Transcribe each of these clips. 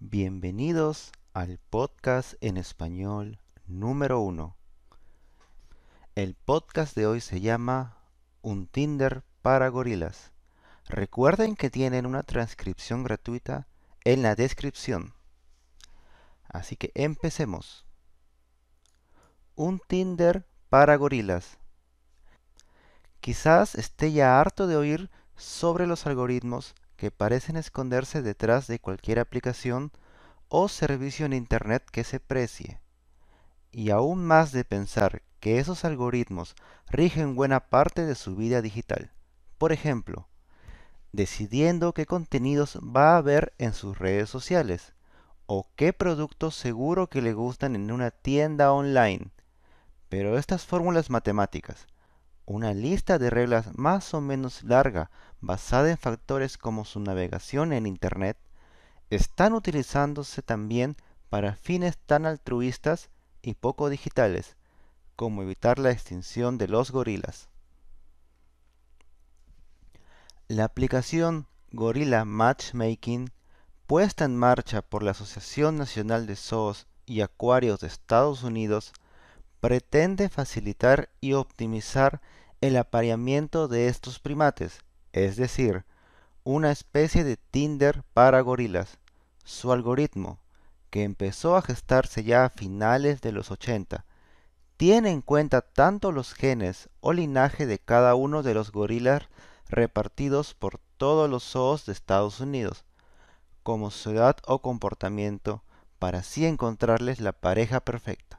Bienvenidos al podcast en español número 1. El podcast de hoy se llama Un Tinder para gorilas. Recuerden que tienen una transcripción gratuita en la descripción. Así que empecemos. Un Tinder para gorilas. Quizás esté ya harto de oír sobre los algoritmos que parecen esconderse detrás de cualquier aplicación o servicio en Internet que se precie. Y aún más de pensar que esos algoritmos rigen buena parte de su vida digital. Por ejemplo, decidiendo qué contenidos va a haber en sus redes sociales o qué productos seguro que le gustan en una tienda online. Pero estas fórmulas matemáticas, una lista de reglas más o menos larga basada en factores como su navegación en Internet, están utilizándose también para fines tan altruistas y poco digitales, como evitar la extinción de los gorilas. La aplicación Gorilla Matchmaking, puesta en marcha por la Asociación Nacional de Zoos y Acuarios de Estados Unidos, pretende facilitar y optimizar el apareamiento de estos primates, es decir, una especie de Tinder para gorilas. Su algoritmo, que empezó a gestarse ya a finales de los 80, tiene en cuenta tanto los genes o linaje de cada uno de los gorilas repartidos por todos los zoos de Estados Unidos, como su edad o comportamiento, para así encontrarles la pareja perfecta.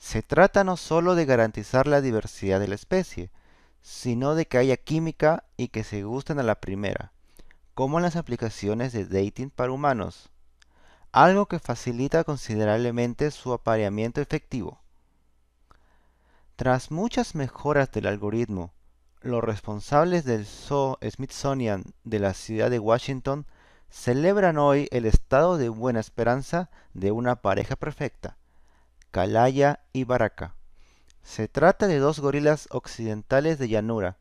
Se trata no solo de garantizar la diversidad de la especie, sino de que haya química y que se gusten a la primera, como en las aplicaciones de dating para humanos, algo que facilita considerablemente su apareamiento efectivo. Tras muchas mejoras del algoritmo, los responsables del Zoo Smithsonian de la ciudad de Washington celebran hoy el estado de buena esperanza de una pareja perfecta. Calaya y Baraka. Se trata de dos gorilas occidentales de llanura,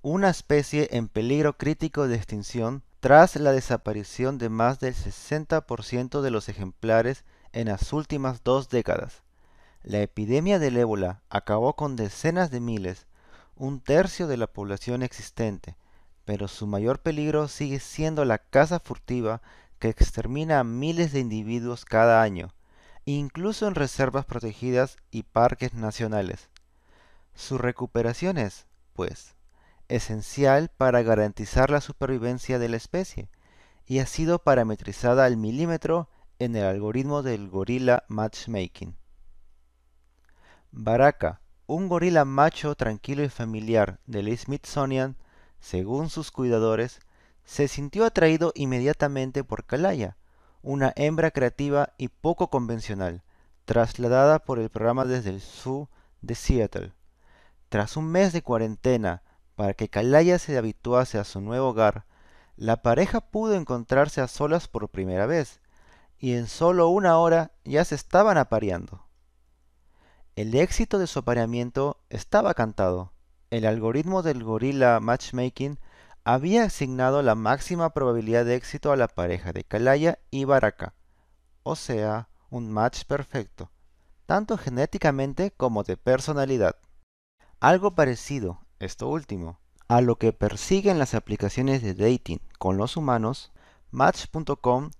una especie en peligro crítico de extinción tras la desaparición de más del 60% de los ejemplares en las últimas dos décadas. La epidemia del ébola acabó con decenas de miles, un tercio de la población existente, pero su mayor peligro sigue siendo la caza furtiva que extermina a miles de individuos cada año, incluso en reservas protegidas y parques nacionales. Su recuperación es, pues, esencial para garantizar la supervivencia de la especie y ha sido parametrizada al milímetro en el algoritmo del gorila matchmaking. Baraka, un gorila macho tranquilo y familiar del Smithsonian, según sus cuidadores, se sintió atraído inmediatamente por Kalaya, una hembra creativa y poco convencional, trasladada por el programa desde el Zoo de Seattle. Tras un mes de cuarentena para que Calaya se habituase a su nuevo hogar, la pareja pudo encontrarse a solas por primera vez, y en solo una hora ya se estaban apareando. El éxito de su apareamiento estaba cantado. El algoritmo del gorila matchmaking había asignado la máxima probabilidad de éxito a la pareja de Kalaya y Baraka, o sea, un match perfecto, tanto genéticamente como de personalidad. Algo parecido, esto último, a lo que persiguen las aplicaciones de dating con los humanos, Match.com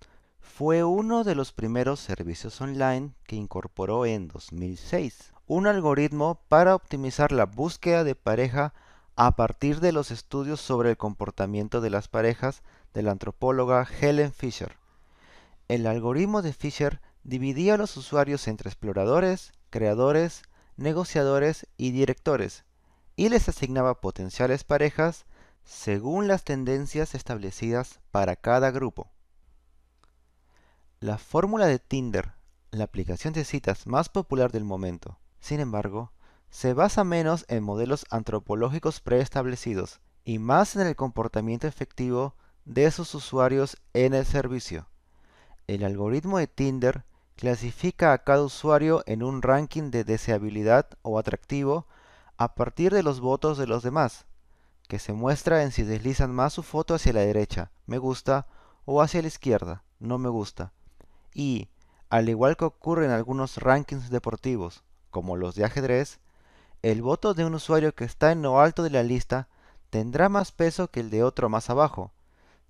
fue uno de los primeros servicios online que incorporó en 2006 un algoritmo para optimizar la búsqueda de pareja a partir de los estudios sobre el comportamiento de las parejas de la antropóloga Helen Fisher. El algoritmo de Fisher dividía a los usuarios entre exploradores, creadores, negociadores y directores, y les asignaba potenciales parejas según las tendencias establecidas para cada grupo. La fórmula de Tinder, la aplicación de citas más popular del momento, sin embargo, se basa menos en modelos antropológicos preestablecidos y más en el comportamiento efectivo de sus usuarios en el servicio. El algoritmo de Tinder clasifica a cada usuario en un ranking de deseabilidad o atractivo a partir de los votos de los demás, que se muestra en si deslizan más su foto hacia la derecha, me gusta, o hacia la izquierda, no me gusta. Y, al igual que ocurre en algunos rankings deportivos, como los de ajedrez, el voto de un usuario que está en lo alto de la lista tendrá más peso que el de otro más abajo.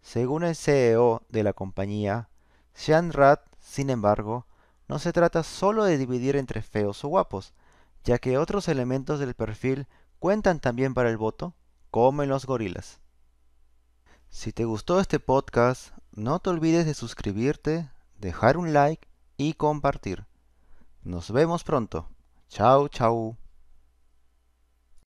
Según el CEO de la compañía, Sean rat sin embargo, no se trata solo de dividir entre feos o guapos, ya que otros elementos del perfil cuentan también para el voto, como en los gorilas. Si te gustó este podcast, no te olvides de suscribirte, dejar un like y compartir. Nos vemos pronto. Chao, chao.